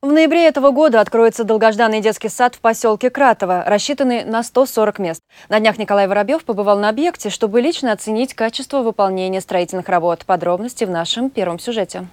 В ноябре этого года откроется долгожданный детский сад в поселке Кратово, рассчитанный на 140 мест. На днях Николай Воробьев побывал на объекте, чтобы лично оценить качество выполнения строительных работ. Подробности в нашем первом сюжете.